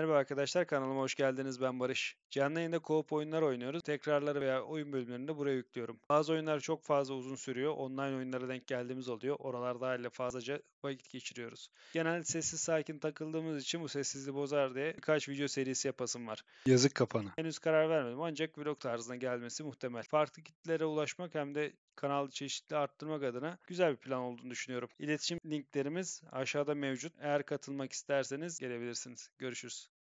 Merhaba arkadaşlar kanalıma hoş geldiniz ben Barış. Canlı yayında co-op oyunlar oynuyoruz. Tekrarları veya oyun bölümlerini de buraya yüklüyorum. Bazı oyunlar çok fazla uzun sürüyor. Online oyunlara denk geldiğimiz oluyor. Oralarda ile fazlaca vakit geçiriyoruz. Genelde sessiz sakin takıldığımız için bu sessizliği bozar diye birkaç video serisi yapasım var. Yazık kapana. Henüz karar vermedim ancak vlog tarzına gelmesi muhtemel. Farklı kitlere ulaşmak hem de kanal çeşitli arttırmak adına güzel bir plan olduğunu düşünüyorum. İletişim linklerimiz aşağıda mevcut. Eğer katılmak isterseniz gelebilirsiniz. Görüşürüz.